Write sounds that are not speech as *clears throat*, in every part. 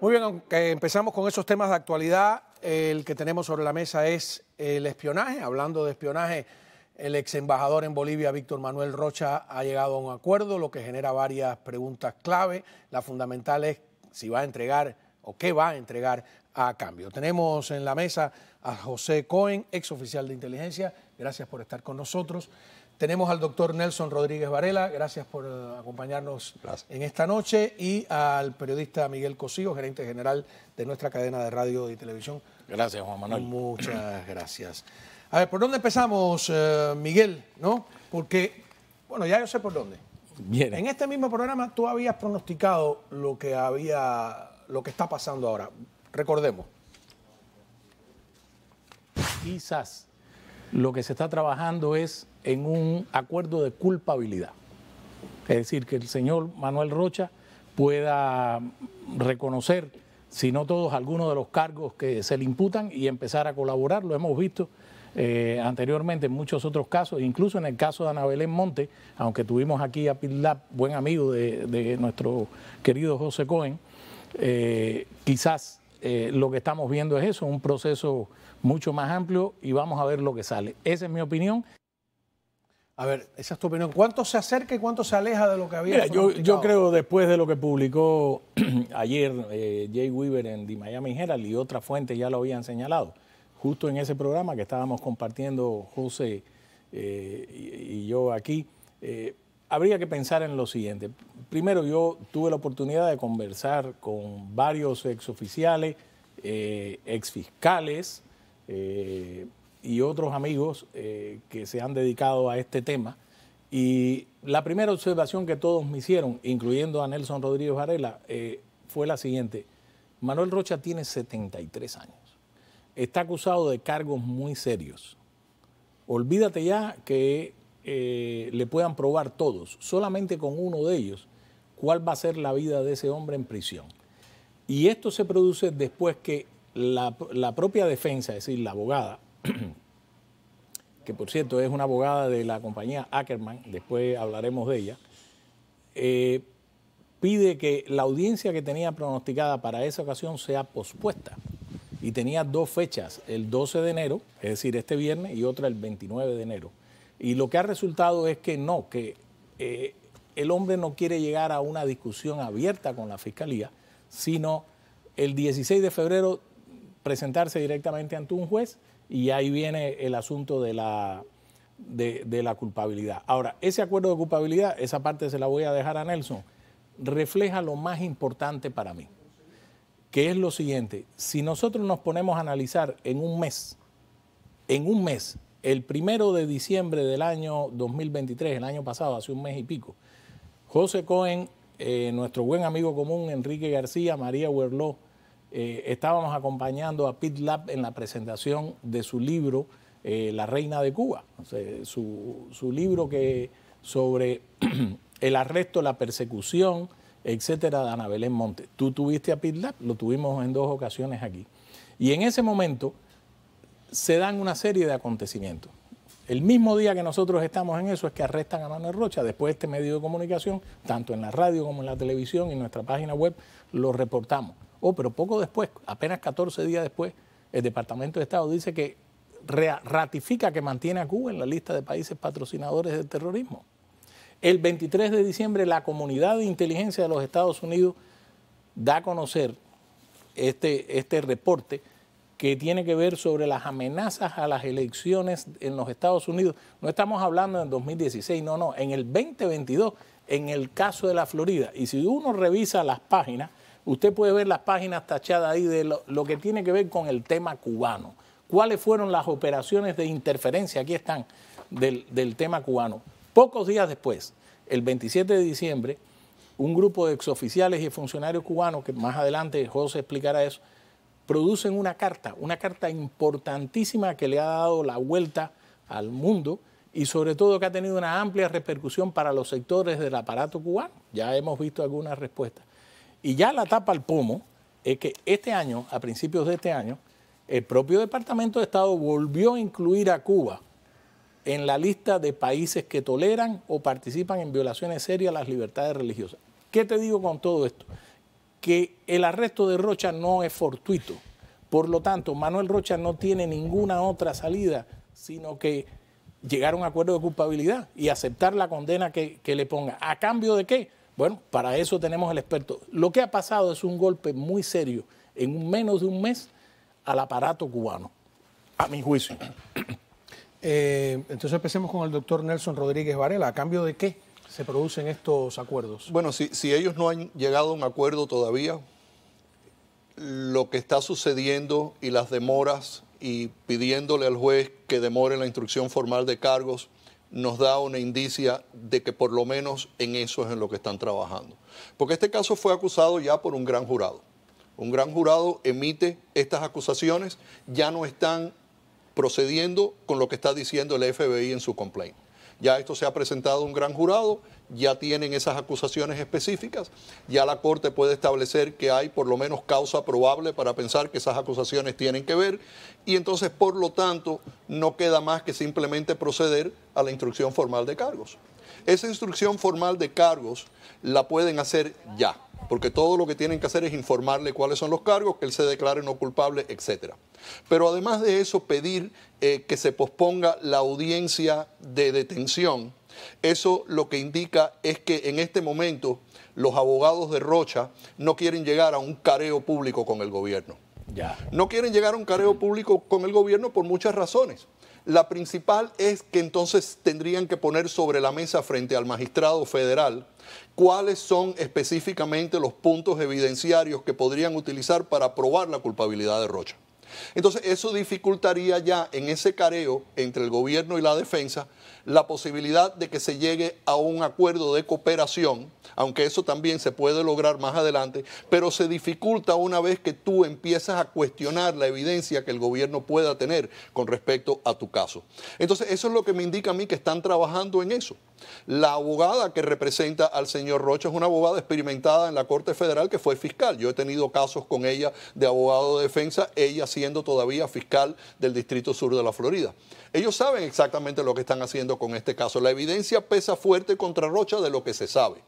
Muy bien, aunque empezamos con esos temas de actualidad, el que tenemos sobre la mesa es el espionaje. Hablando de espionaje, el ex embajador en Bolivia, Víctor Manuel Rocha, ha llegado a un acuerdo, lo que genera varias preguntas clave. La fundamental es si va a entregar o qué va a entregar a cambio. Tenemos en la mesa a José Cohen, ex oficial de inteligencia. Gracias por estar con nosotros. Tenemos al doctor Nelson Rodríguez Varela, gracias por eh, acompañarnos en esta noche, y al periodista Miguel Cosío, gerente general de nuestra cadena de radio y televisión. Gracias, Juan Manuel. Muchas gracias. A ver, ¿por dónde empezamos, eh, Miguel? ¿No? Porque, bueno, ya yo sé por dónde. Bien. En este mismo programa tú habías pronosticado lo que había, lo que está pasando ahora. Recordemos. Quizás lo que se está trabajando es en un acuerdo de culpabilidad. Es decir, que el señor Manuel Rocha pueda reconocer, si no todos, algunos de los cargos que se le imputan y empezar a colaborar. Lo hemos visto eh, anteriormente en muchos otros casos, incluso en el caso de Anabelén Monte, aunque tuvimos aquí a Pilap, buen amigo de, nuestro querido José Cohen, eh, quizás eh, lo que estamos viendo es eso, un proceso mucho más amplio y vamos a ver lo que sale. Esa es mi opinión a ver, esa es tu opinión. ¿Cuánto se acerca y cuánto se aleja de lo que había? yo, yo, creo después de lo que publicó *clears throat* ayer eh, Jay Weaver en The Miami Herald y otras fuentes ya lo habían señalado, justo en ese programa que estábamos compartiendo José eh, y, yo aquí, eh, habría que pensar en lo siguiente. Primero, yo tuve la oportunidad de conversar con varios exoficiales, exfiscales, y otros amigos eh, que se han dedicado a este tema. Y la primera observación que todos me hicieron, incluyendo a Nelson Rodríguez Varela, eh, fue la siguiente. Manuel Rocha tiene 73 años. Está acusado de cargos muy serios. Olvídate ya que eh, le puedan probar todos, solamente con uno de ellos, cuál va a ser la vida de ese hombre en prisión. Y esto se produce después que la propia defensa, es decir, la abogada, *clears throat* que por cierto es una abogada de la compañía Ackerman, después hablaremos de ella, eh, pide que la audiencia que tenía pronosticada para esa ocasión sea pospuesta. Y tenía dos fechas, el 12 de enero, es decir, este viernes, y otra el 29 de enero. Y lo que ha resultado es que no, que eh, el hombre no quiere llegar a una discusión abierta con la fiscalía, sino el 16 de febrero presentarse directamente ante un juez y ahí viene el asunto de la, de, la culpabilidad. Ahora, ese acuerdo de culpabilidad, esa parte se la voy a dejar a Nelson, refleja lo más importante para mí, que es lo siguiente, si nosotros nos ponemos a analizar en un mes, en un mes, el primero de diciembre del año 2023, el año pasado, hace un mes y pico, José Cohen, eh, nuestro buen amigo común Enrique García, María Huerló, eh, estábamos acompañando a Pit en la presentación de su libro eh, La Reina de Cuba, su, libro que sobre *clears throat* el arresto, la persecución, etcétera, de Ana Belén Montes. Tú tuviste a Pit Lab, lo tuvimos en dos ocasiones aquí. Y en ese momento se dan una serie de acontecimientos. El mismo día que nosotros estamos en eso es que arrestan a Manuel Rocha. Después este medio de comunicación, tanto en la radio como en la televisión y en nuestra página web, lo reportamos. Oh, pero poco después, apenas 14 días después, el Departamento de Estado dice que ratifica que mantiene a Cuba en la lista de países patrocinadores del terrorismo. El 23 de diciembre la comunidad de inteligencia de los Estados Unidos da a conocer este, este reporte que tiene que ver sobre las amenazas a las elecciones en los Estados Unidos. No estamos hablando en 2016, no, no, en el 2022, en el caso de la Florida. Y si uno revisa las páginas, Usted puede ver las páginas tachadas ahí de lo, que tiene que ver con el tema cubano. ¿Cuáles fueron las operaciones de interferencia? Aquí están, del, del tema cubano. Pocos días después, el 27 de diciembre, un grupo de exoficiales y funcionarios cubanos, que más adelante José explicará eso, producen una carta, una carta importantísima que le ha dado la vuelta al mundo y sobre todo que ha tenido una amplia repercusión para los sectores del aparato cubano. Ya hemos visto algunas respuestas. Y ya la tapa al pomo es que este año, a principios de este año, el propio Departamento de Estado volvió a incluir a Cuba en la lista de países que toleran o participan en violaciones serias a las libertades religiosas. ¿Qué te digo con todo esto? Que el arresto de Rocha no es fortuito. Por lo tanto, Manuel Rocha no tiene ninguna otra salida, sino que llegar a un acuerdo de culpabilidad y aceptar la condena que, que le ponga. ¿A cambio de qué? Bueno, para eso tenemos el experto. Lo que ha pasado es un golpe muy serio en menos de un mes al aparato cubano, a mi juicio. Eh, entonces empecemos con el doctor Nelson Rodríguez Varela. ¿A cambio de qué se producen estos acuerdos? Bueno, si ellos no han llegado a un acuerdo todavía, lo que está sucediendo y las demoras y pidiéndole al juez que demore la instrucción formal de cargos nos da una indicia de que por lo menos en eso es en lo que están trabajando. Porque este caso fue acusado ya por un gran jurado. Un gran jurado emite estas acusaciones, ya no están procediendo con lo que está diciendo el FBI en su complaint. Ya esto se ha presentado un gran jurado ya tienen esas acusaciones específicas, ya la Corte puede establecer que hay por lo menos causa probable para pensar que esas acusaciones tienen que ver y entonces, por lo tanto, no queda más que simplemente proceder a la instrucción formal de cargos. Esa instrucción formal de cargos la pueden hacer ya, porque todo lo que tienen que hacer es informarle cuáles son los cargos, que él se declare no culpable, etc. Pero además de eso, pedir eh, que se posponga la audiencia de detención eso lo que indica es que en este momento los abogados de Rocha no quieren llegar a un careo público con el gobierno. Ya. No quieren llegar a un careo público con el gobierno por muchas razones. La principal es que entonces tendrían que poner sobre la mesa frente al magistrado federal cuáles son específicamente los puntos evidenciarios que podrían utilizar para probar la culpabilidad de Rocha. Entonces eso dificultaría ya en ese careo entre el gobierno y la defensa la posibilidad de que se llegue a un acuerdo de cooperación aunque eso también se puede lograr más adelante, pero se dificulta una vez que tú empiezas a cuestionar la evidencia que el gobierno pueda tener con respecto a tu caso. Entonces, eso es lo que me indica a mí que están trabajando en eso. La abogada que representa al señor Rocha es una abogada experimentada en la Corte Federal que fue fiscal. Yo he tenido casos con ella de abogado de defensa, ella siendo todavía fiscal del Distrito Sur de la Florida. Ellos saben exactamente lo que están haciendo con este caso. La evidencia pesa fuerte contra Rocha de lo que se sabe.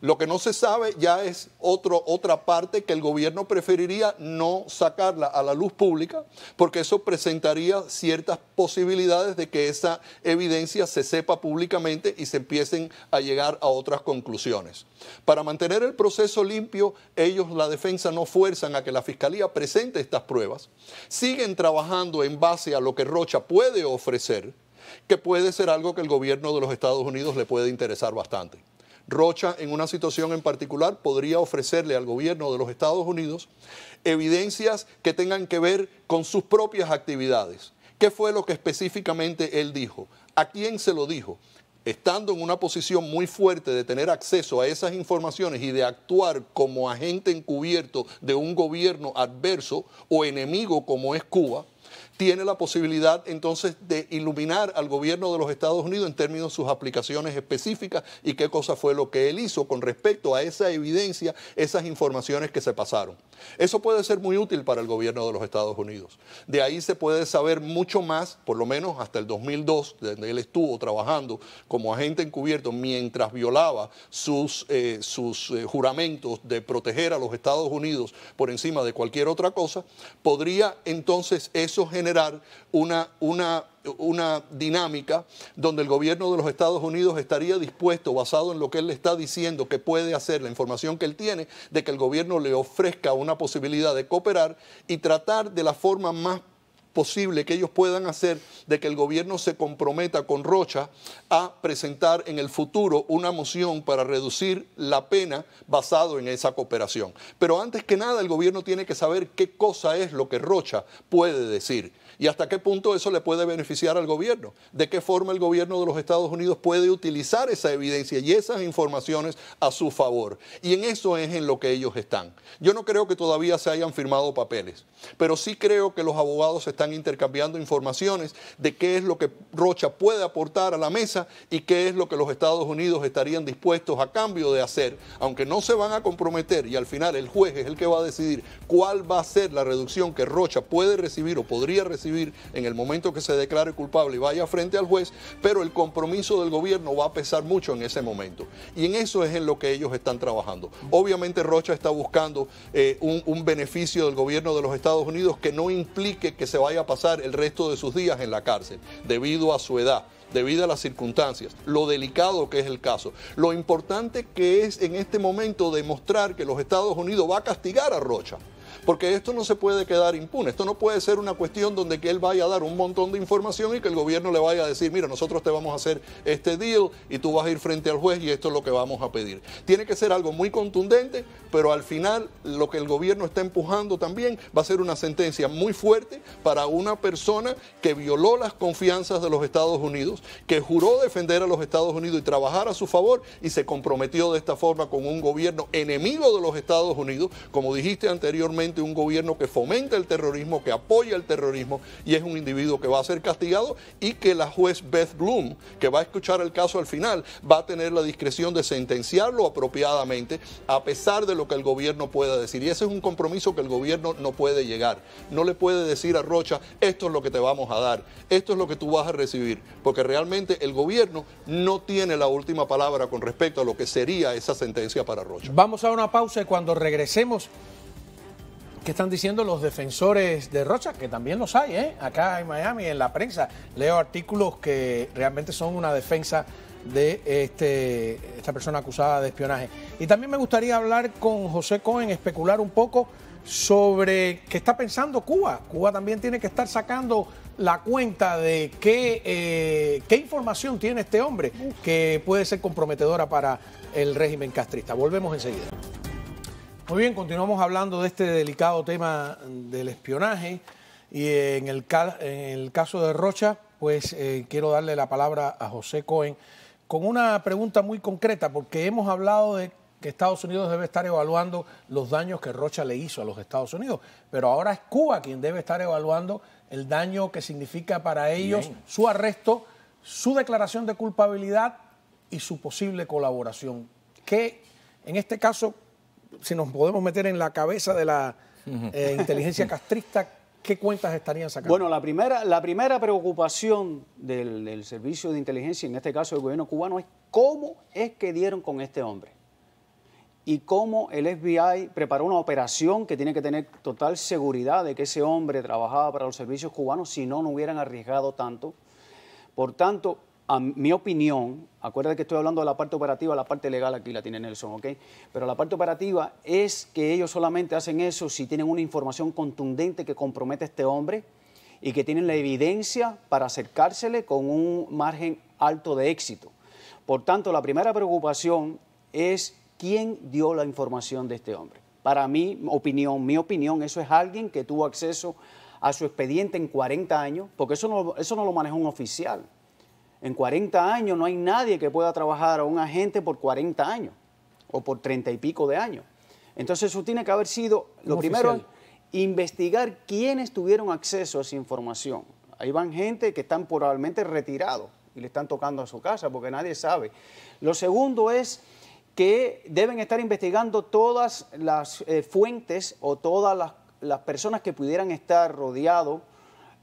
Lo que no se sabe ya es otra parte que el gobierno preferiría no sacarla a la luz pública, porque eso presentaría ciertas posibilidades de que esa evidencia se sepa públicamente y se empiecen a llegar a otras conclusiones. Para mantener el proceso limpio, ellos, la defensa, no fuerzan a que la Fiscalía presente estas pruebas. Siguen trabajando en base a lo que Rocha puede ofrecer, que puede ser algo que el gobierno de los Estados Unidos le puede interesar bastante. Rocha, en una situación en particular, podría ofrecerle al gobierno de los Estados Unidos evidencias que tengan que ver con sus propias actividades. ¿Qué fue lo que específicamente él dijo? ¿A quién se lo dijo? Estando en una posición muy fuerte de tener acceso a esas informaciones y de actuar como agente encubierto de un gobierno adverso o enemigo como es Cuba, tiene la posibilidad entonces de iluminar al gobierno de los Estados Unidos en términos de sus aplicaciones específicas y qué cosa fue lo que él hizo con respecto a esa evidencia, esas informaciones que se pasaron. Eso puede ser muy útil para el gobierno de los Estados Unidos. De ahí se puede saber mucho más, por lo menos hasta el 2002, donde él estuvo trabajando como agente encubierto mientras violaba sus, eh, sus eh, juramentos de proteger a los Estados Unidos por encima de cualquier otra cosa, podría entonces eso generar una, una, una dinámica donde el gobierno de los Estados Unidos estaría dispuesto, basado en lo que él le está diciendo que puede hacer, la información que él tiene, de que el gobierno le ofrezca una posibilidad de cooperar y tratar de la forma más posible que ellos puedan hacer de que el gobierno se comprometa con Rocha a presentar en el futuro una moción para reducir la pena basado en esa cooperación. Pero antes que nada, el gobierno tiene que saber qué cosa es lo que Rocha puede decir y hasta qué punto eso le puede beneficiar al gobierno, de qué forma el gobierno de los Estados Unidos puede utilizar esa evidencia y esas informaciones a su favor. Y en eso es en lo que ellos están. Yo no creo que todavía se hayan firmado papeles, pero sí creo que los abogados están intercambiando informaciones de qué es lo que Rocha puede aportar a la mesa y qué es lo que los Estados Unidos estarían dispuestos a cambio de hacer, aunque no se van a comprometer y al final el juez es el que va a decidir cuál va a ser la reducción que Rocha puede recibir o podría recibir en el momento que se declare culpable y vaya frente al juez, pero el compromiso del gobierno va a pesar mucho en ese momento. Y en eso es en lo que ellos están trabajando. Obviamente Rocha está buscando eh, un, un beneficio del gobierno de los Estados Unidos que no implique que se vaya a pasar el resto de sus días en la cárcel debido a su edad debido a las circunstancias, lo delicado que es el caso, lo importante que es en este momento demostrar que los Estados Unidos va a castigar a Rocha porque esto no se puede quedar impune. Esto no puede ser una cuestión donde que él vaya a dar un montón de información y que el gobierno le vaya a decir, mira, nosotros te vamos a hacer este deal y tú vas a ir frente al juez y esto es lo que vamos a pedir. Tiene que ser algo muy contundente, pero al final lo que el gobierno está empujando también va a ser una sentencia muy fuerte para una persona que violó las confianzas de los Estados Unidos, que juró defender a los Estados Unidos y trabajar a su favor y se comprometió de esta forma con un gobierno enemigo de los Estados Unidos, como dijiste anteriormente un gobierno que fomenta el terrorismo, que apoya el terrorismo y es un individuo que va a ser castigado y que la juez Beth Bloom, que va a escuchar el caso al final, va a tener la discreción de sentenciarlo apropiadamente a pesar de lo que el gobierno pueda decir. Y ese es un compromiso que el gobierno no puede llegar. No le puede decir a Rocha, esto es lo que te vamos a dar, esto es lo que tú vas a recibir, porque realmente el gobierno no tiene la última palabra con respecto a lo que sería esa sentencia para Rocha. Vamos a una pausa y cuando regresemos están diciendo los defensores de Rocha, que también los hay, ¿eh? acá en Miami, en la prensa. Leo artículos que realmente son una defensa de este, esta persona acusada de espionaje. Y también me gustaría hablar con José Cohen, especular un poco sobre qué está pensando Cuba. Cuba también tiene que estar sacando la cuenta de qué eh, información tiene este hombre que puede ser comprometedora para el régimen castrista. Volvemos enseguida. Muy bien, continuamos hablando de este delicado tema del espionaje y en el, caso de Rocha, pues eh, quiero darle la palabra a José Cohen con una pregunta muy concreta, porque hemos hablado de que Estados Unidos debe estar evaluando los daños que Rocha le hizo a los Estados Unidos, pero ahora es Cuba quien debe estar evaluando el daño que significa para ellos su arresto, su declaración de culpabilidad y su posible colaboración. ¿Qué, en este caso, si nos podemos meter en la cabeza de la eh, inteligencia castrista, ¿qué cuentas estarían sacando? Bueno, la primera, la primera preocupación del, del servicio de inteligencia, en este caso del gobierno cubano, es cómo es que dieron con este hombre y cómo el FBI preparó una operación que tiene que tener total seguridad de que ese hombre trabajaba para los servicios cubanos, si no, no hubieran arriesgado tanto. Por tanto, a mi opinión, acuérdate que estoy hablando de la parte operativa, la parte legal aquí la tiene Nelson, ¿ok? Pero la parte operativa es que ellos solamente hacen eso si tienen una información contundente que compromete a este hombre y que tienen la evidencia para acercársele con un margen alto de éxito. Por tanto, la primera preocupación es quién dio la información de este hombre. Para mi opinión, mi opinión, eso es alguien que tuvo acceso a su expediente en 40 años, porque eso no, eso no lo manejó un oficial. En 40 años no hay nadie que pueda trabajar a un agente por 40 años o por 30 y pico de años. Entonces eso tiene que haber sido, lo primero, investigar quiénes tuvieron acceso a esa información. Ahí van gente que están probablemente retirados y le están tocando a su casa porque nadie sabe. Lo segundo es que deben estar investigando todas las eh, fuentes o todas las, personas que pudieran estar rodeados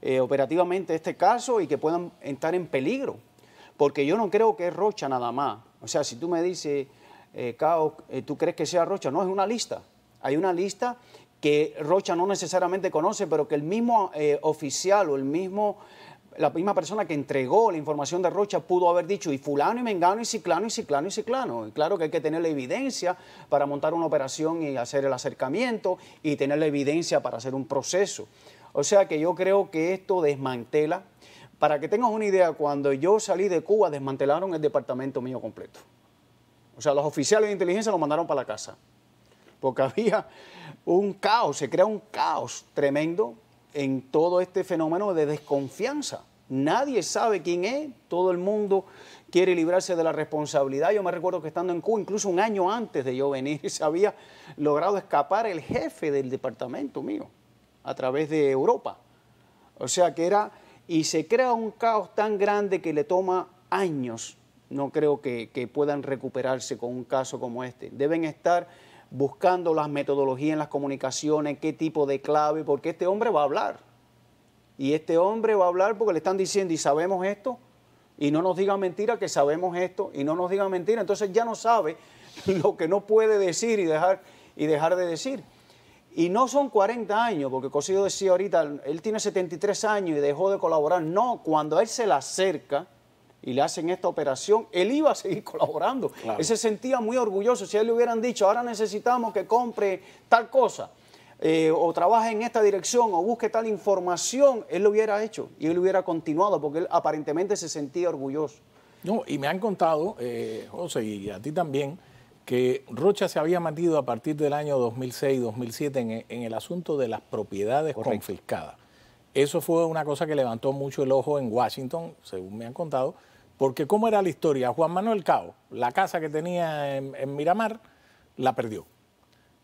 eh, operativamente de este caso y que puedan estar en peligro porque yo no creo que es Rocha nada más. O sea, si tú me dices, eh, Cao, eh, ¿tú crees que sea Rocha? No, es una lista. Hay una lista que Rocha no necesariamente conoce, pero que el mismo eh, oficial o el mismo, la misma persona que entregó la información de Rocha pudo haber dicho y fulano y mengano y ciclano y ciclano y ciclano. Y claro que hay que tener la evidencia para montar una operación y hacer el acercamiento y tener la evidencia para hacer un proceso. O sea que yo creo que esto desmantela para que tengas una idea, cuando yo salí de Cuba desmantelaron el departamento mío completo. O sea, los oficiales de inteligencia lo mandaron para la casa. Porque *laughs* había un caos, se crea un caos tremendo en todo este fenómeno de desconfianza. Nadie sabe quién es, todo el mundo quiere librarse de la responsabilidad. Yo me recuerdo que estando en Cuba, incluso un año antes de yo venir, *laughs* se había logrado escapar el jefe del departamento mío a través de Europa. O sea que era y se crea un caos tan grande que le toma años. No creo que, puedan recuperarse con un caso como este. Deben estar buscando las metodologías en las comunicaciones, qué tipo de clave, porque este hombre va a hablar. Y este hombre va a hablar porque le están diciendo, y sabemos esto, y no nos digan mentira que sabemos esto, y no nos digan mentira. Entonces ya no sabe *laughs* lo que no puede decir y dejar, y dejar de decir. Y no son 40 años, porque Cosido decía ahorita, él tiene 73 años y dejó de colaborar. No, cuando él se le acerca y le hacen esta operación, él iba a seguir *laughs* colaborando. Él se sentía muy orgulloso. Si a él le hubieran dicho, ahora necesitamos que compre tal cosa, eh, o trabaje en esta dirección, o busque tal información, él lo hubiera hecho y él hubiera continuado, porque él aparentemente se sentía orgulloso. No, y me han contado, eh, José, y a ti también, que Rocha se había metido a partir del año 2006-2007 e, en, el asunto de las propiedades confiscadas. Eso fue una cosa que levantó mucho el ojo en Washington, según me han contado, porque cómo era la historia, Juan Manuel Cao, la casa que tenía en, Miramar, la perdió.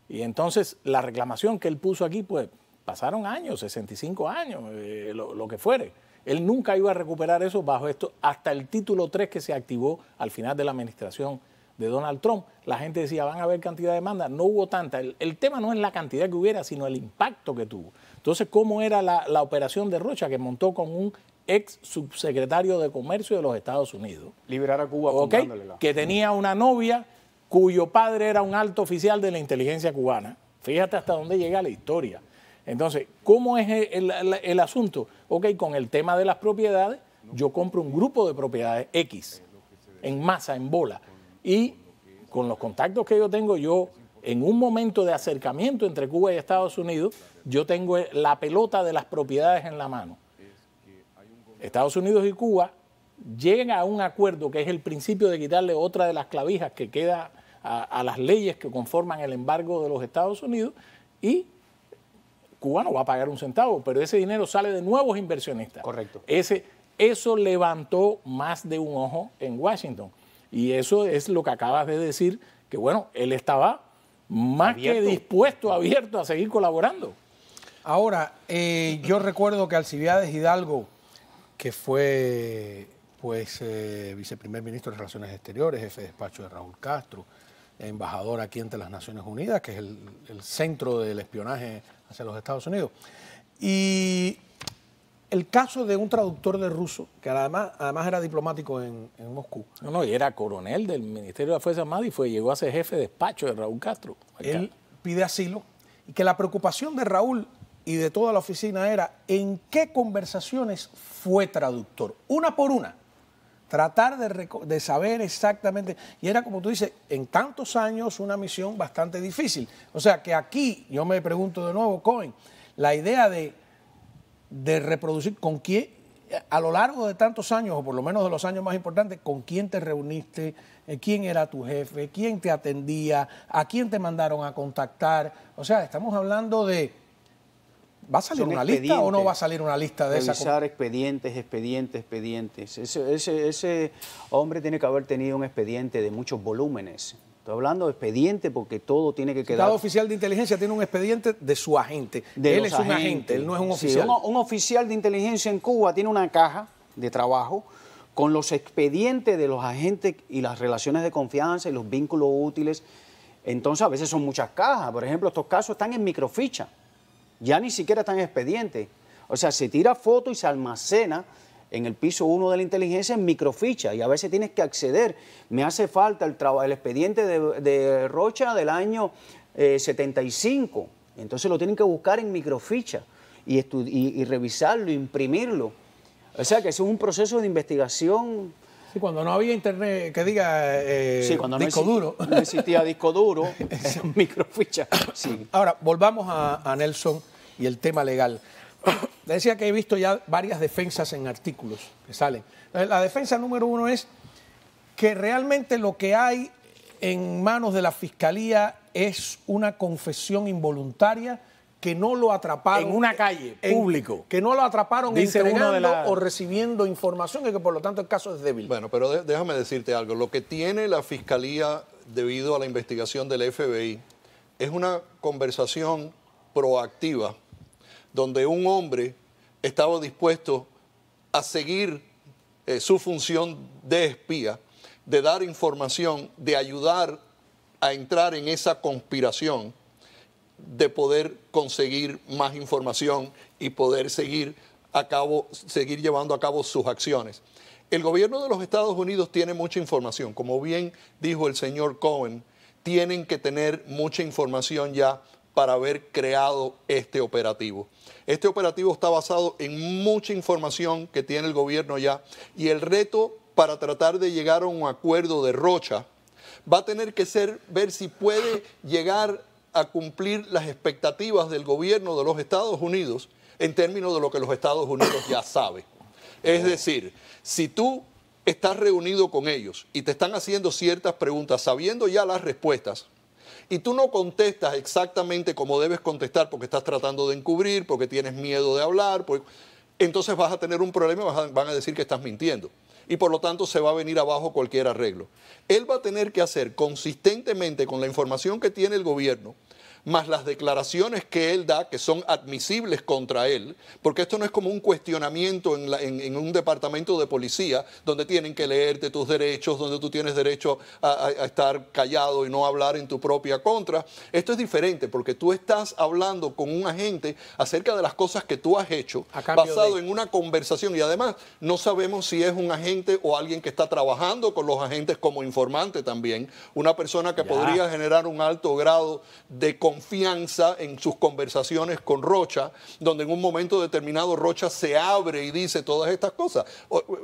Y entonces la reclamación que él puso aquí, pues pasaron años, 65 años, eh, lo, lo que fuere. Él nunca iba a recuperar eso bajo esto, hasta el título 3 que se activó al final de la administración de Donald Trump, la gente decía, van a haber cantidad de demandas, no hubo tanta. El, tema no es la cantidad que hubiera, sino el impacto que tuvo. Entonces, ¿cómo era la, operación de Rocha que montó con un ex subsecretario de Comercio de los Estados Unidos? Liberar a Cuba. que tenía una novia cuyo padre era un alto oficial de la inteligencia cubana. Fíjate hasta dónde llega la historia. Entonces, ¿cómo es el, el asunto? Ok, con el tema de las propiedades, yo compro un grupo de propiedades X, en masa, en bola y con los contactos que yo tengo, yo en un momento de acercamiento entre Cuba y Estados Unidos, yo tengo la pelota de las propiedades en la mano. Estados Unidos y Cuba llegan a un acuerdo que es el principio de quitarle otra de las clavijas que queda a, las leyes que conforman el embargo de los Estados Unidos y Cuba no va a pagar un centavo, pero ese dinero sale de nuevos inversionistas. Correcto. eso levantó más de un ojo en Washington. Y eso es lo que acabas de decir, que bueno, él estaba más que dispuesto, abierto a seguir colaborando. Ahora, eh, yo recuerdo que Alcibiades Hidalgo, que fue pues eh, viceprimer ministro de Relaciones Exteriores, jefe de despacho de Raúl Castro, embajador aquí entre las Naciones Unidas, que es el, el centro del espionaje hacia los Estados Unidos. Y el caso de un traductor de ruso, que además, además era diplomático en, Moscú. No, no, y era coronel del Ministerio de la Fuerza Armada y fue, llegó a ser jefe de despacho de Raúl Castro. Él pide asilo y que la preocupación de Raúl y de toda la oficina era en qué conversaciones fue traductor, una por una. Tratar de, de saber exactamente, y era como tú dices, en tantos años una misión bastante difícil. O sea que aquí, yo me pregunto de nuevo, Cohen, la idea de de reproducir con quién, a lo largo de tantos años, o por lo menos de los años más importantes, con quién te reuniste, eh, quién era tu jefe, quién te atendía, a quién te mandaron a contactar. O sea, estamos hablando de... ¿Va a salir una lista o no va a salir una lista de esas? Revisar expedientes, expedientes, expedientes. ese, ese hombre tiene que haber tenido un expediente de muchos volúmenes Estoy hablando de expediente porque todo tiene que quedar. Cada oficial de inteligencia tiene un expediente de su agente. De él es un agente, él no es un oficial. un, oficial de inteligencia en Cuba tiene una caja de trabajo con los expedientes de los agentes y las relaciones de confianza y los vínculos útiles. Entonces, a veces son muchas cajas. Por ejemplo, estos casos están en microficha. Ya ni siquiera están en expediente. O sea, se tira foto y se almacena en el piso 1 de la inteligencia en microficha y a veces tienes que acceder. Me hace falta el, expediente de, Rocha del año 75, eh, entonces lo tienen que buscar en microficha y, y, revisarlo, imprimirlo. O sea que es un proceso de investigación Sí, cuando no había internet que diga eh, cuando disco duro. No existía disco duro, *laughs* *laughs* microficha. Sí. Ahora, volvamos a Nelson y el tema legal. *coughs* decía que he visto ya varias defensas en artículos que salen. Eh, la defensa número uno es que realmente lo que hay en manos de la fiscalía es una confesión involuntaria que no lo atraparon. En una calle, público. Que no lo atraparon entregando o recibiendo información y que por lo tanto el caso es débil. Bueno, pero déjame decirte algo. Lo que tiene la fiscalía debido a la investigación del FBI es una conversación proactiva donde un hombre estaba dispuesto a seguir eh, su función de espía, de dar información, de ayudar a entrar en esa conspiración, de poder conseguir más información y poder seguir, a cabo, seguir llevando a cabo sus acciones. El gobierno de los Estados Unidos tiene mucha información, como bien dijo el señor Cohen, tienen que tener mucha información ya para haber creado este operativo. Este operativo está basado en mucha información que tiene el gobierno ya y el reto para tratar de llegar a un acuerdo de Rocha va a tener que ser ver si puede llegar a cumplir las expectativas del gobierno de los Estados Unidos en términos de lo que los Estados Unidos ya sabe. Es decir, si tú estás reunido con ellos y te están haciendo ciertas preguntas, sabiendo ya las respuestas, y tú no contestas exactamente como debes contestar porque estás tratando de encubrir, porque tienes miedo de hablar, pues, entonces vas a tener un problema y van a decir que estás mintiendo. Y por lo tanto se va a venir abajo cualquier arreglo. Él va a tener que hacer consistentemente con la información que tiene el gobierno, más las declaraciones que él da, que son admisibles contra él, porque esto no es como un cuestionamiento en, un departamento de policía donde tienen que leerte tus derechos, donde tú tienes derecho a, estar callado y no hablar en tu propia contra. Esto es diferente porque tú estás hablando con un agente acerca de las cosas que tú has hecho, basado en una conversación y además no sabemos si es un agente o alguien que está trabajando con los agentes como informante también, una persona que podría generar un alto grado de confianza confianza en sus conversaciones con Rocha, donde en un momento determinado Rocha se abre y dice todas estas cosas.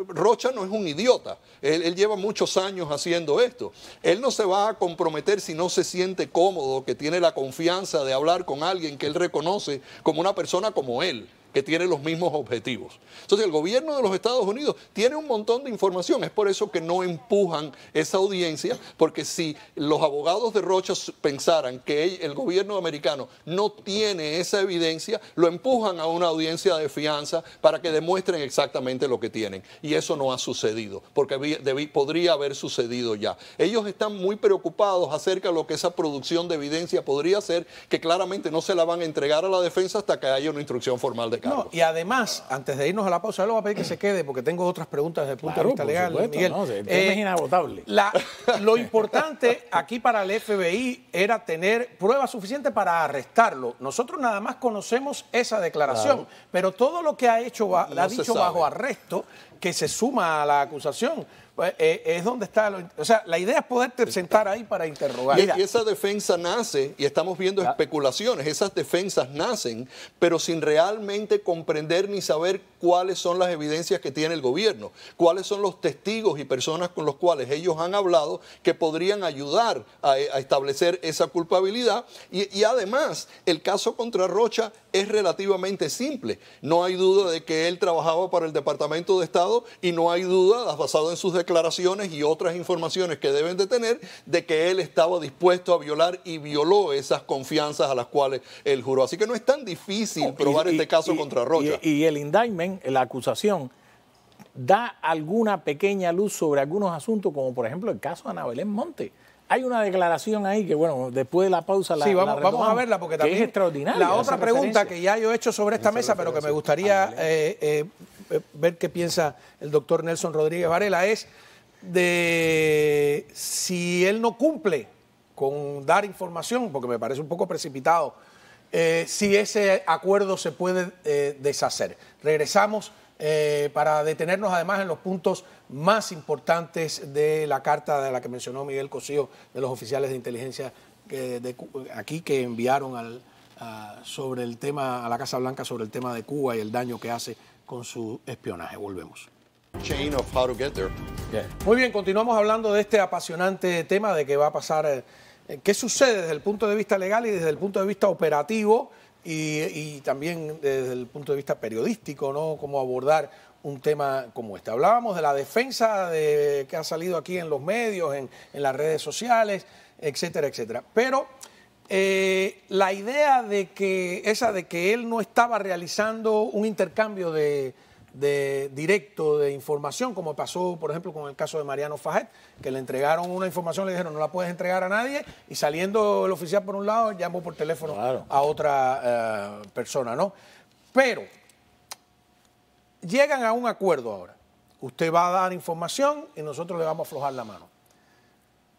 Rocha no es un idiota, él, él lleva muchos años haciendo esto. Él no se va a comprometer si no se siente cómodo, que tiene la confianza de hablar con alguien que él reconoce como una persona como él que tiene los mismos objetivos. Entonces el gobierno de los Estados Unidos tiene un montón de información, es por eso que no empujan esa audiencia, porque si los abogados de Rocha pensaran que el gobierno americano no tiene esa evidencia, lo empujan a una audiencia de fianza para que demuestren exactamente lo que tienen. Y eso no ha sucedido, porque podría haber sucedido ya. Ellos están muy preocupados acerca de lo que esa producción de evidencia podría ser, que claramente no se la van a entregar a la defensa hasta que haya una instrucción formal de no, y además, antes de irnos a la pausa, le voy a pedir que se quede porque tengo otras preguntas desde el punto de vista legal, Miguel. es eh, inagotable. *laughs* lo importante aquí para el FBI era tener pruebas suficientes para arrestarlo. Nosotros nada más conocemos esa declaración, pero todo lo que ha hecho, ha dicho bajo arresto, que se suma a la acusación pues, eh, es donde está. o sea, la idea es poderte sentar ahí para interrogar. Y, esa defensa nace, y estamos viendo especulaciones, esas defensas nacen, pero sin realmente comprender ni saber cuáles son las evidencias que tiene el gobierno, cuáles son los testigos y personas con los cuales ellos han hablado que podrían ayudar a, eh, establecer esa culpabilidad. Y, y además, el caso contra Rocha es relativamente simple. No hay duda de que él trabajaba para el Departamento de Estado y no hay duda, basado en sus declaraciones, declaraciones y otras informaciones que deben de tener de que él estaba dispuesto a violar y violó esas confianzas a las cuales él juró. Así que no es tan difícil probar este caso contra Rocha. Y, el indictment, la acusación, da alguna pequeña luz sobre algunos asuntos, como por ejemplo el caso de Ana Belén Monte hay una declaración ahí que, bueno, después de la pausa la. vamos, a verla porque también. es extraordinaria. La otra pregunta que ya yo he hecho sobre esta mesa, pero que me gustaría eh, ver qué piensa el doctor Nelson Rodríguez Varela, es de si él no cumple con dar información, porque me parece un poco precipitado, eh, si ese acuerdo se puede eh, deshacer. Regresamos para detenernos además en los puntos más importantes de la carta de la que mencionó Miguel Cosío de los oficiales de inteligencia aquí que enviaron sobre el tema a la Casa Blanca sobre el tema de Cuba y el daño que hace con su espionaje. Volvemos. Chain of how to get there. Muy bien, continuamos hablando de este apasionante tema de qué va a pasar, eh, qué sucede desde el punto de vista legal y desde el punto de vista operativo y, también desde el punto de vista periodístico, ¿no? Cómo abordar un tema como este. Hablábamos de la defensa de, que ha salido aquí en los medios, en, en las redes sociales, etcétera, etcétera. Pero eh, la idea de que esa de que él no estaba realizando un intercambio de, directo de información, como pasó, por ejemplo, con el caso de Mariano Fajet, que le entregaron una información, le dijeron no la puedes entregar a nadie, y saliendo el oficial por un lado, llamó por teléfono a otra eh, persona, ¿no? Pero llegan a un acuerdo ahora. Usted va a dar información y nosotros le vamos a aflojar la mano.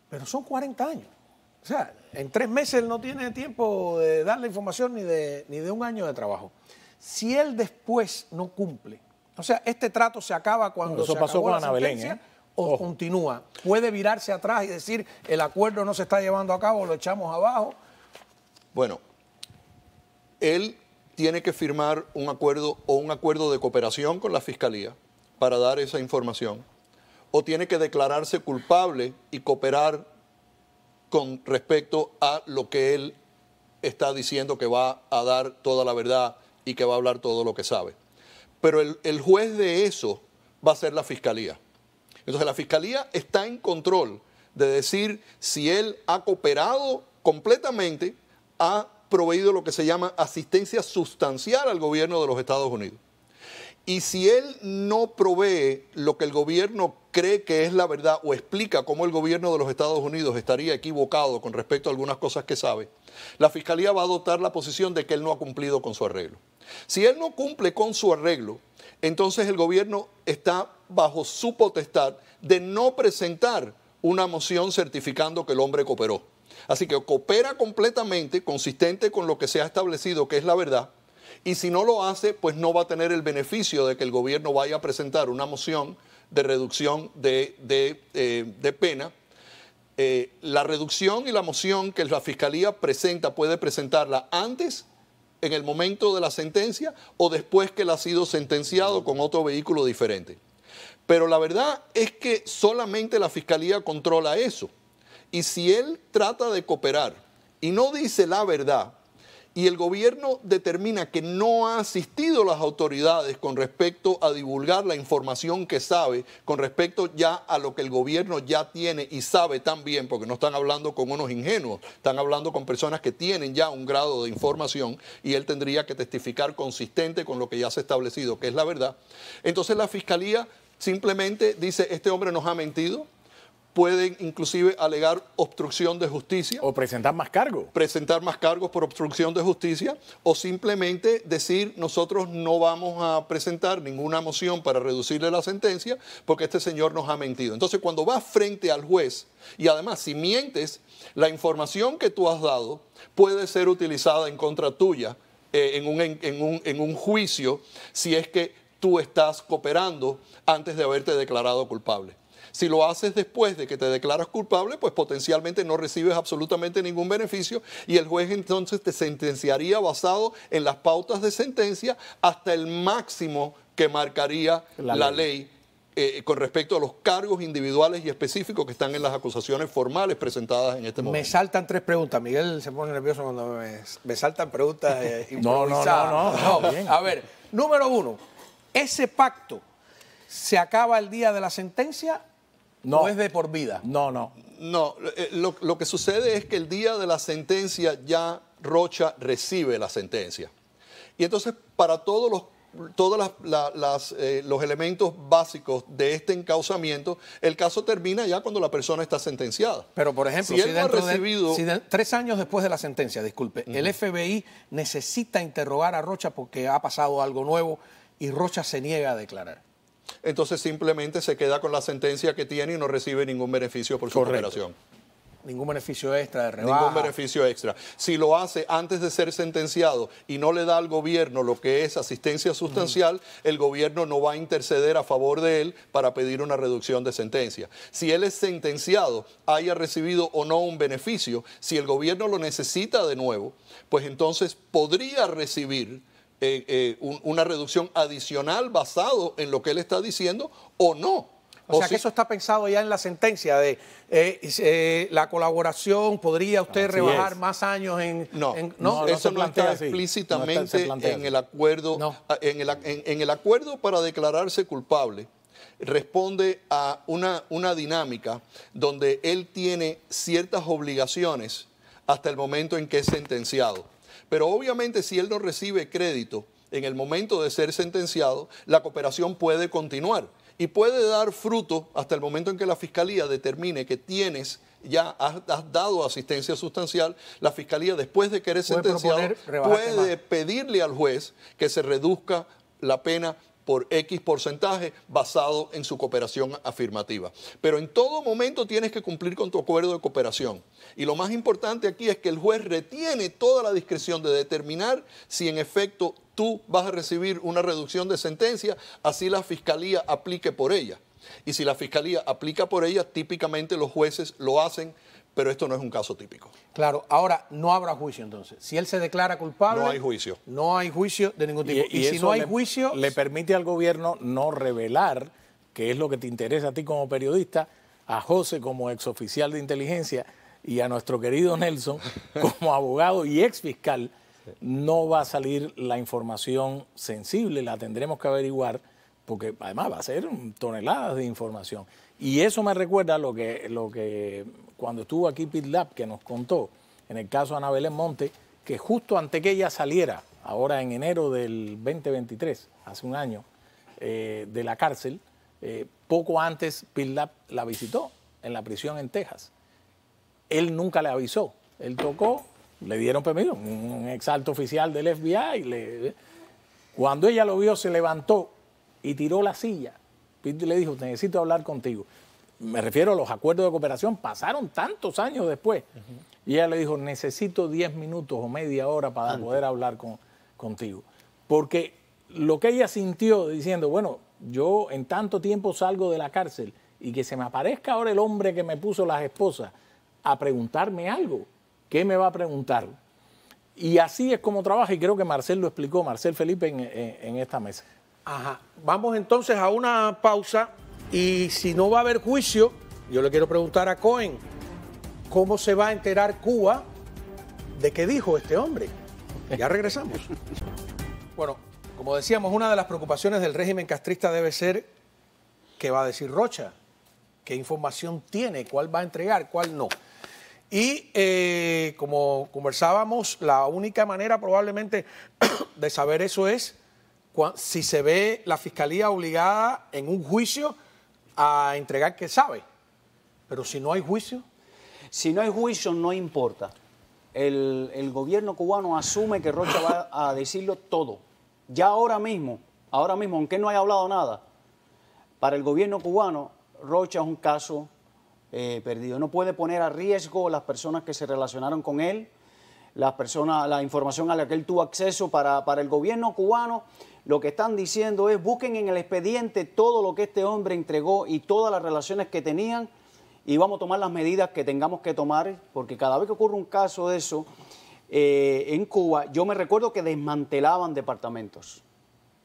Pero son 40 años. O sea, en tres meses él no tiene tiempo de dar la información ni de, ni de un año de trabajo. Si él después no cumple, o sea, este trato se acaba cuando eso se pasó con la Ana ¿eh? o continúa. Puede virarse atrás y decir el acuerdo no se está llevando a cabo, lo echamos abajo. Bueno, él tiene que firmar un acuerdo o un acuerdo de cooperación con la fiscalía para dar esa información, o tiene que declararse culpable y cooperar con respecto a lo que él está diciendo que va a dar toda la verdad y que va a hablar todo lo que sabe. Pero el, juez de eso va a ser la fiscalía. Entonces la fiscalía está en control de decir si él ha cooperado completamente, ha proveído lo que se llama asistencia sustancial al gobierno de los Estados Unidos. Y si él no provee lo que el gobierno cree que es la verdad o explica cómo el gobierno de los Estados Unidos estaría equivocado con respecto a algunas cosas que sabe, la Fiscalía va a adoptar la posición de que él no ha cumplido con su arreglo. Si él no cumple con su arreglo, entonces el gobierno está bajo su potestad de no presentar una moción certificando que el hombre cooperó. Así que coopera completamente, consistente con lo que se ha establecido que es la verdad, y si no lo hace, pues no va a tener el beneficio de que el gobierno vaya a presentar una moción de reducción de, eh, pena. Eh, la reducción y la moción que la Fiscalía presenta puede presentarla antes, en el momento de la sentencia, o después que él ha sido sentenciado con otro vehículo diferente. Pero la verdad es que solamente la Fiscalía controla eso. Y si él trata de cooperar y no dice la verdad, y el gobierno determina que no ha asistido las autoridades con respecto a divulgar la información que sabe, con respecto ya a lo que el gobierno ya tiene y sabe también, porque no están hablando con unos ingenuos, están hablando con personas que tienen ya un grado de información y él tendría que testificar consistente con lo que ya se ha establecido, que es la verdad. Entonces la fiscalía simplemente dice, este hombre nos ha mentido, pueden inclusive alegar obstrucción de justicia. O presentar más cargos. Presentar más cargos por obstrucción de justicia o simplemente decir nosotros no vamos a presentar ninguna moción para reducirle la sentencia porque este señor nos ha mentido. Entonces cuando vas frente al juez y además si mientes, la información que tú has dado puede ser utilizada en contra tuya eh, en, un, en, un, en un juicio si es que tú estás cooperando antes de haberte declarado culpable. Si lo haces después de que te declaras culpable, pues potencialmente no recibes absolutamente ningún beneficio y el juez entonces te sentenciaría basado en las pautas de sentencia hasta el máximo que marcaría la, ley, eh, con respecto a los cargos individuales y específicos que están en las acusaciones formales presentadas en este momento. Me saltan tres preguntas. Miguel se pone nervioso cuando me, saltan preguntas eh, *laughs* no, no, no, no, A ver, número uno, ¿ese pacto se acaba el día de la sentencia no. es de por vida. No, no. No, eh, lo, que sucede es que el día de la sentencia ya Rocha recibe la sentencia. Y entonces para todos los todos eh, los elementos básicos de este encauzamiento, el caso termina ya cuando la persona está sentenciada. Pero, por ejemplo, si, él ha recibido... tres años después de la sentencia, disculpe, el FBI necesita interrogar a Rocha porque ha pasado algo nuevo y Rocha se niega a declarar entonces simplemente se queda con la sentencia que tiene y no recibe ningún beneficio por su Ningún beneficio extra de rebaja. Ningún beneficio extra. Si lo hace antes de ser sentenciado y no le da al gobierno lo que es asistencia sustancial, el gobierno no va a interceder a favor de él para pedir una reducción de sentencia. Si él es sentenciado, haya recibido o no un beneficio, si el gobierno lo necesita de nuevo, pues entonces podría recibir eh, una reducción adicional basado en lo que él está diciendo o no. O, sea, que eso está pensado ya en la sentencia de eh, eh, la colaboración, ¿podría usted rebajar más años en...? No, eso plantea explícitamente en el acuerdo. En el, acuerdo para declararse culpable responde a una, una dinámica donde él tiene ciertas obligaciones hasta el momento en que es sentenciado. Pero obviamente si él no recibe crédito en el momento de ser sentenciado, la cooperación puede continuar y puede dar fruto hasta el momento en que la fiscalía determine que tienes ya has, dado asistencia sustancial, la fiscalía después de que eres sentenciado puede pedirle al juez que se reduzca la pena por X porcentaje basado en su cooperación afirmativa. Pero en todo momento tienes que cumplir con tu acuerdo de cooperación. Y lo más importante aquí es que el juez retiene toda la discreción de determinar si en efecto tú vas a recibir una reducción de sentencia, así la fiscalía aplique por ella. Y si la fiscalía aplica por ella, típicamente los jueces lo hacen pero esto no es un caso típico. Claro, ahora no habrá juicio entonces. Si él se declara culpable. No hay juicio. No hay juicio de ningún tipo. Y, si no hay juicio. Le permite al gobierno no revelar, que es lo que te interesa a ti como periodista, a José como exoficial de inteligencia y a nuestro querido Nelson *laughs* como abogado y ex fiscal. No va a salir la información sensible, la tendremos que averiguar, porque además va a ser toneladas de información. Y eso me recuerda lo que, lo que cuando estuvo aquí Pit que nos contó, en el caso de Ana Belén Monte, que justo antes que ella saliera, ahora en enero del 2023, hace un año, eh, de la cárcel, eh, poco antes Pit la visitó en la prisión en Texas. Él nunca le avisó, él tocó, le dieron permiso, un exalto oficial del FBI. Le... cuando ella lo vio, se levantó y tiró la silla. Pete le dijo, necesito hablar contigo me refiero a los acuerdos de cooperación, pasaron tantos años después. Y ella le dijo, necesito 10 minutos o media hora para poder hablar contigo. Porque lo que ella sintió diciendo, bueno, yo en tanto tiempo salgo de la cárcel y que se me aparezca ahora el hombre que me puso las esposas a preguntarme algo, ¿qué me va a preguntar? Y así es como trabaja y creo que Marcel lo explicó, Marcel Felipe, en, en esta mesa. Ajá, vamos entonces a una pausa. Y si no va a haber juicio, yo le quiero preguntar a Cohen, ¿cómo se va a enterar Cuba de qué dijo este hombre? Ya regresamos. *laughs* Bueno, como decíamos, una de las preocupaciones del régimen castrista debe ser qué va a decir Rocha, qué información tiene, cuál va a entregar, cuál no. Y eh, como conversábamos, la única manera probablemente *coughs* de saber eso es si se ve la fiscalía obligada en un juicio a entregar que sabe. Pero si no hay juicio. Si no hay juicio, no importa. El, gobierno cubano asume que Rocha va a decirlo todo. Ya ahora mismo, ahora mismo, aunque no haya hablado nada, para el gobierno cubano, Rocha es un caso eh, perdido. No puede poner a riesgo las personas que se relacionaron con él, las personas, la información a la que él tuvo acceso para, para el gobierno cubano lo que están diciendo es busquen en el expediente todo lo que este hombre entregó y todas las relaciones que tenían y vamos a tomar las medidas que tengamos que tomar, porque cada vez que ocurre un caso de eso eh, en Cuba, yo me recuerdo que desmantelaban departamentos,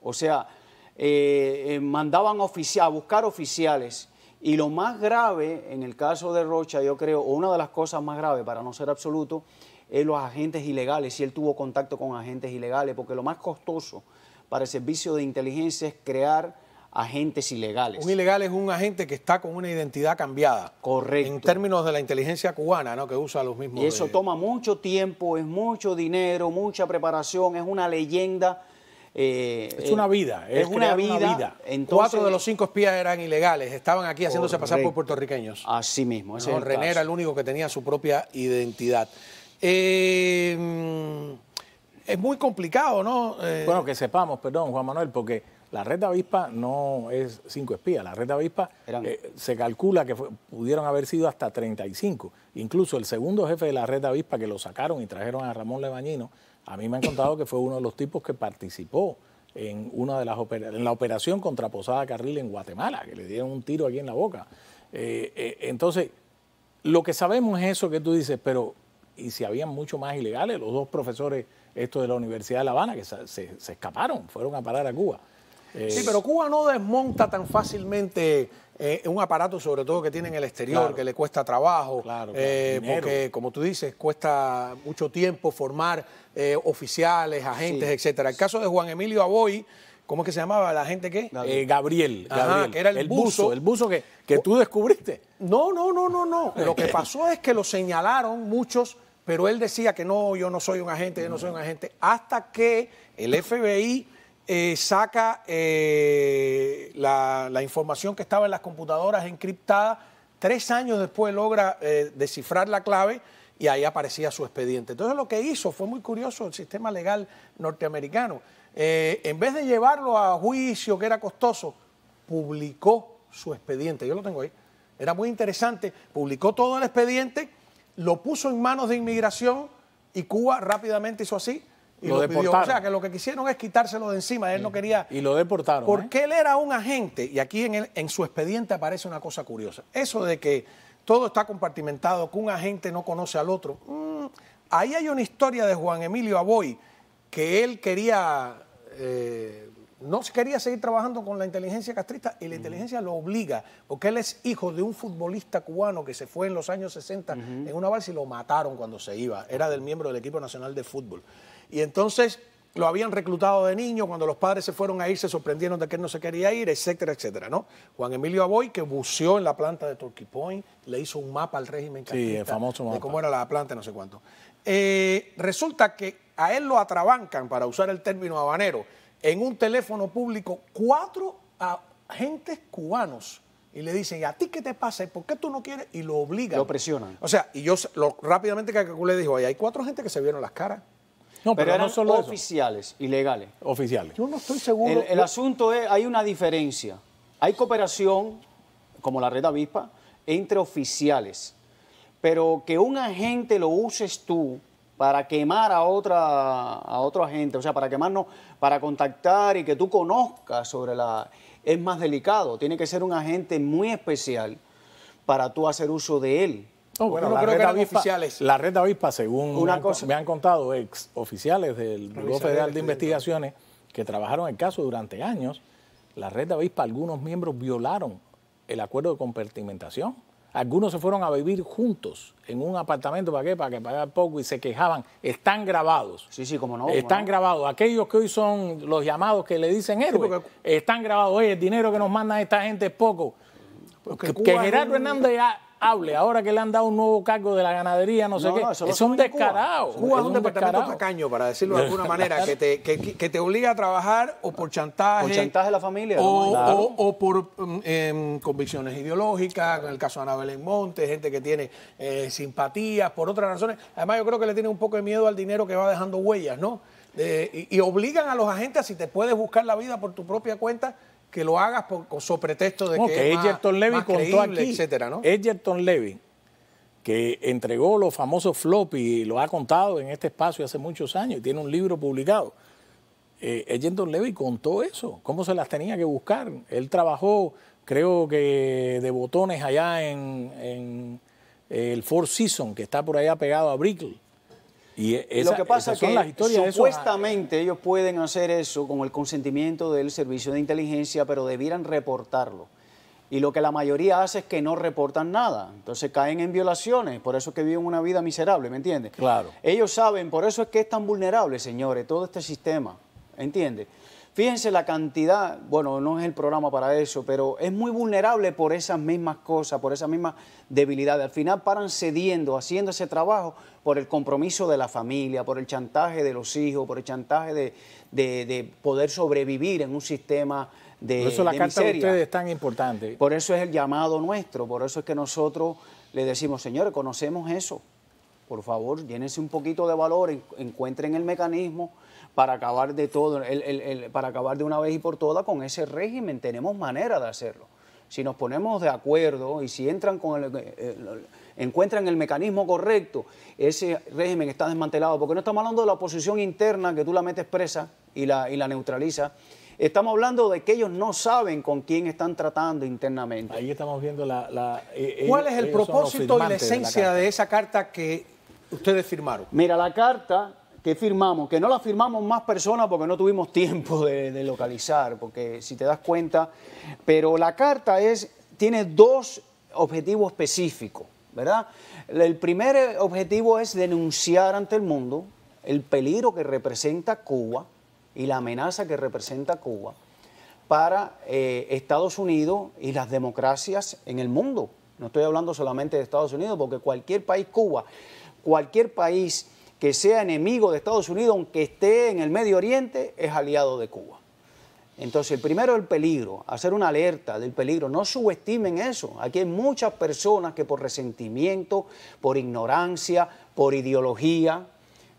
o sea, eh, eh, mandaban a buscar oficiales. Y lo más grave en el caso de Rocha, yo creo, o una de las cosas más graves, para no ser absoluto, es los agentes ilegales, si él tuvo contacto con agentes ilegales, porque lo más costoso para el servicio de inteligencia es crear agentes ilegales. Un ilegal es un agente que está con una identidad cambiada. Correcto. En términos de la inteligencia cubana, ¿no? Que usa los mismos. Y eso toma mucho tiempo, es mucho dinero, mucha preparación, es una leyenda. Eh, es una eh, vida, es, una, vida. Cuatro de los cinco espías eran ilegales, estaban aquí haciéndose pasar por puertorriqueños. Así mismo. Ese es René era el único que tenía su propia identidad. Eh, es muy complicado, ¿no? Eh, bueno, que sepamos, perdón, Juan Manuel, porque la red de avispa no es cinco espías. La red de avispa eh, se calcula que pudieron haber sido hasta 35. Incluso el segundo jefe de la red de avispa que lo sacaron y trajeron a Ramón Lebañino, a mí me han contado que fue uno de los tipos que participó en una de las en la operación contra Posada Carril en Guatemala, que le dieron un tiro aquí en la boca. Eh, entonces, lo que sabemos es eso que tú dices, pero y si habían mucho más ilegales, los dos profesores estos de la Universidad de La Habana que se, escaparon, fueron a parar a Cuba. Eh, sí, pero Cuba no desmonta tan fácilmente eh, un aparato, sobre todo que tiene en el exterior, que le cuesta trabajo, claro, eh, porque como tú dices, cuesta mucho tiempo formar oficiales, agentes, etc. etcétera. El caso de Juan Emilio Aboy, ¿Cómo es que se llamaba la gente qué? Gabriel, que era el, buzo, El buzo que, que tú descubriste. No, no, no, no, no. Lo que *laughs* pasó es que lo señalaron muchos pero él decía que no, yo no soy un agente, yo no soy un agente, hasta que el FBI eh, saca eh, la, información que estaba en las computadoras encriptada, tres años después logra eh, descifrar la clave y ahí aparecía su expediente. Entonces lo que hizo fue muy curioso el sistema legal norteamericano. en vez de llevarlo a juicio, que era costoso, publicó su expediente, yo lo tengo ahí. Era muy interesante, publicó todo el expediente lo puso en manos de inmigración y Cuba rápidamente hizo así. Y lo, O sea, que lo que quisieron es quitárselo de encima. Él no mm. quería. Y lo deportaron. Porque ¿eh? él era un agente, y aquí en, en su expediente aparece una cosa curiosa. Eso de que todo está compartimentado, que un agente no conoce al otro. Mm, ahí hay una historia de Juan Emilio Aboy, que él quería. Eh, no quería seguir trabajando con la inteligencia castrista y la inteligencia lo obliga, porque él es hijo de un futbolista cubano que se fue en los años 60 en una base y lo mataron cuando se iba. Era del miembro del equipo nacional de fútbol. Y entonces lo habían reclutado de niño, cuando los padres se fueron a ir se sorprendieron de que él no se quería ir, etcétera, etcétera, ¿no? Juan Emilio Aboy, que buceó en la planta de Turkey Point, le hizo un mapa al régimen castrista. Sí, famoso De cómo era la planta, no sé cuánto. Eh, resulta que a él lo atrabancan, para usar el término habanero, en un teléfono público cuatro agentes cubanos y le dicen, ¿y a ti qué te pasa? ¿Por qué tú no quieres? Y lo obligan. Lo presionan. O sea, y yo rápidamente que le dijo, hay cuatro gente que se vieron las caras. No, pero, eran no solo oficiales, ilegales. Oficiales. Yo no estoy seguro. El, asunto es, hay una diferencia. Hay cooperación, como la red avispa, entre oficiales. Pero que un agente lo uses tú para quemar a otra, a gente, o sea, para quemarnos, para contactar y que tú conozcas sobre la... Es más delicado, tiene que ser un agente muy especial para tú hacer uso de él. Oh, bueno, la, creo que oficiales. la red avispa, según me, han, contado ex oficiales del Grupo Federal de Investigaciones que trabajaron el caso durante años, la red avispa, algunos miembros violaron el acuerdo de compartimentación algunos se fueron a vivir juntos en un apartamento, ¿para qué? Para que pagar poco y se quejaban. Están grabados. Sí, sí, como no. Están grabados. Aquellos que hoy son los llamados que le dicen héroes, están grabados. el dinero que nos manda esta gente es poco. que Gerardo Hernández hable ahora que le han dado un nuevo cargo de la ganadería, no sé qué. es, un descarado. Cuba. un, departamento para decirlo de alguna manera, que te, que, te, obliga a trabajar o por chantaje. Por chantaje de la familia. O, por mm, em, convicciones ideológicas, en el caso de Ana Belén Monte, gente que tiene eh, simpatías por otras razones. Además, yo creo que le tiene un poco de miedo al dinero que va dejando huellas, ¿no? y, obligan a los agentes, si te puedes buscar la vida por tu propia cuenta, que lo hagas por, con su pretexto de que, que es Edgerton Levy contó aquí, etcétera, Edgerton Levy, que entregó los famosos floppy y lo ha contado en este espacio hace muchos años y tiene un libro publicado. Eh, Edgerton Levy contó eso, cómo se las tenía que buscar. Él trabajó, creo que de botones allá en, en eh, el Four Seasons, que está por allá pegado a Brickle. E, y lo que pasa es que supuestamente ellos pueden hacer eso con el consentimiento del servicio de inteligencia, pero debieran reportarlo. Y lo que la mayoría hace es que no reportan nada. Entonces caen en violaciones. Por eso es que viven una vida miserable, ¿me entiendes? Claro. Ellos saben, por eso es que es tan vulnerable, señores, todo este sistema. ¿Entiendes? Fíjense la cantidad, bueno, no es el programa para eso, pero es muy vulnerable por esas mismas cosas, por esas mismas debilidades. Al final paran cediendo, haciendo ese trabajo por el compromiso de la familia, por el chantaje de los hijos, por el chantaje de, poder sobrevivir en un sistema de. Por eso la carta de ustedes es tan importante. Por eso es el llamado nuestro, por eso es que nosotros le decimos, señores, conocemos eso. Por favor, llénense un poquito de valor, encuentren el mecanismo para acabar de todo, para acabar de una vez y por todas con ese régimen. Tenemos manera de hacerlo. Si nos ponemos de acuerdo y si entran con el, eh, eh, encuentran el mecanismo correcto, ese régimen está desmantelado. Porque no estamos hablando de la oposición interna que tú la metes presa y la, y la neutralizas. Estamos hablando de que ellos no saben con quién están tratando internamente. Ahí estamos viendo la... Eh, ¿Cuál es el propósito y la esencia de esa carta que ustedes firmaron? Mira, la carta que firmamos, que no la firmamos más personas porque no tuvimos *laughs* tiempo de, localizar, porque si te das cuenta, pero la carta es, tiene dos objetivos específicos, ¿verdad? El primer objetivo es denunciar ante el mundo el peligro que representa Cuba y la amenaza que representa Cuba para eh, Estados Unidos y las democracias en el mundo. No estoy hablando solamente de Estados Unidos, porque cualquier país, Cuba, cualquier país que sea enemigo de Estados Unidos, aunque esté en el Medio Oriente, es aliado de Cuba. Entonces, el primero el peligro, hacer una alerta del peligro. No subestimen eso. Aquí hay muchas personas que por resentimiento, por ignorancia, por ideología,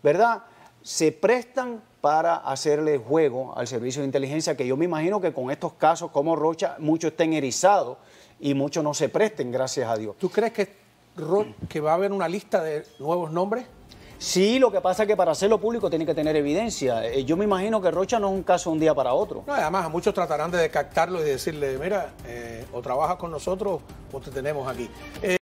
¿verdad? Se prestan para hacerle juego al servicio de inteligencia, que yo me imagino que con estos casos como Rocha, muchos estén erizados y muchos no se presten, gracias a Dios. ¿Tú crees que, que va a haber una lista de nuevos nombres? Sí, lo que pasa es que para hacerlo público tiene que tener evidencia. Eh, yo me imagino que Rocha no es un caso un día para otro. además, a muchos tratarán de descartarlo y decirle, mira, eh, o trabajas con nosotros o te tenemos aquí. Eh,